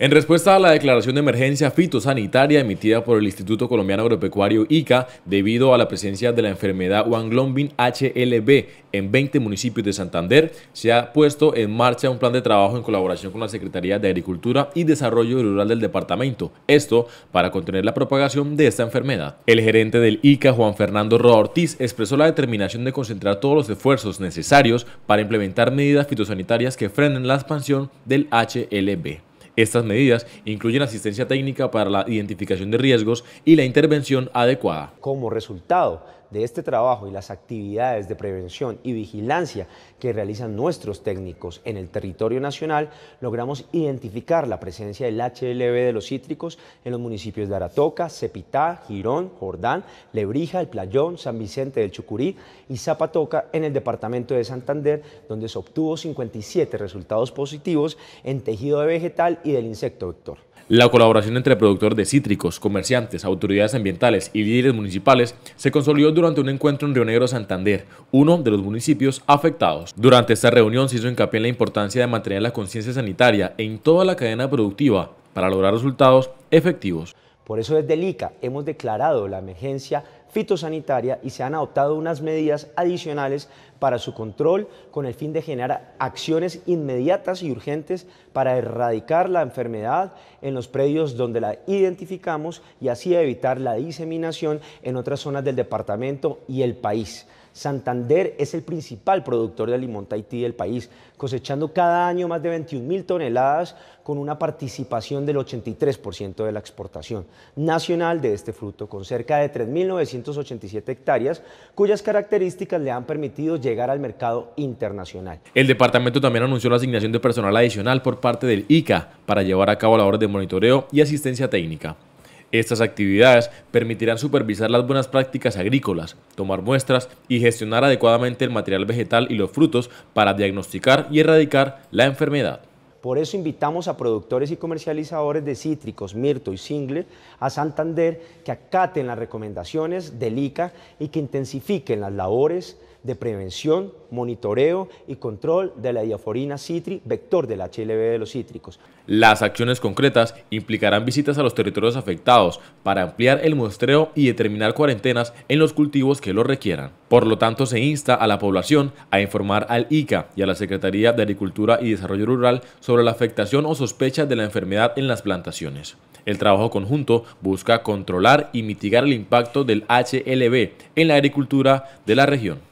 En respuesta a la declaración de emergencia fitosanitaria emitida por el Instituto Colombiano Agropecuario ICA debido a la presencia de la enfermedad Wanglombin HLB en 20 municipios de Santander, se ha puesto en marcha un plan de trabajo en colaboración con la Secretaría de Agricultura y Desarrollo Rural del departamento, esto para contener la propagación de esta enfermedad. El gerente del ICA, Juan Fernando Roa Ortiz, expresó la determinación de concentrar todos los esfuerzos necesarios para implementar medidas fitosanitarias que frenen la expansión del HLB. Estas medidas incluyen asistencia técnica para la identificación de riesgos y la intervención adecuada. Como resultado, de este trabajo y las actividades de prevención y vigilancia que realizan nuestros técnicos en el territorio nacional, logramos identificar la presencia del HLB de los cítricos en los municipios de Aratoca, Cepitá, Girón, Jordán, Lebrija, El Playón, San Vicente del Chucurí y Zapatoca en el departamento de Santander, donde se obtuvo 57 resultados positivos en tejido de vegetal y del insecto vector. La colaboración entre productores de cítricos, comerciantes, autoridades ambientales y líderes municipales se consolidó durante un encuentro en Río Negro, Santander, uno de los municipios afectados. Durante esta reunión se hizo hincapié en la importancia de mantener la conciencia sanitaria en toda la cadena productiva para lograr resultados efectivos. Por eso desde el ICA hemos declarado la emergencia fitosanitaria y se han adoptado unas medidas adicionales para su control con el fin de generar acciones inmediatas y urgentes para erradicar la enfermedad en los predios donde la identificamos y así evitar la diseminación en otras zonas del departamento y el país. Santander es el principal productor de limón Tahití del país, cosechando cada año más de 21 mil toneladas con una participación del 83% de la exportación nacional de este fruto, con cerca de 3.987 hectáreas, cuyas características le han permitido llegar al mercado internacional. El departamento también anunció la asignación de personal adicional por parte del ICA para llevar a cabo labores de monitoreo y asistencia técnica. Estas actividades permitirán supervisar las buenas prácticas agrícolas, tomar muestras y gestionar adecuadamente el material vegetal y los frutos para diagnosticar y erradicar la enfermedad. Por eso invitamos a productores y comercializadores de cítricos, mirto y single a Santander que acaten las recomendaciones del ICA y que intensifiquen las labores de prevención, monitoreo y control de la diaforina citri, vector del HLB de los cítricos. Las acciones concretas implicarán visitas a los territorios afectados para ampliar el muestreo y determinar cuarentenas en los cultivos que lo requieran. Por lo tanto, se insta a la población a informar al ICA y a la Secretaría de Agricultura y Desarrollo Rural sobre la afectación o sospecha de la enfermedad en las plantaciones. El trabajo conjunto busca controlar y mitigar el impacto del HLB en la agricultura de la región.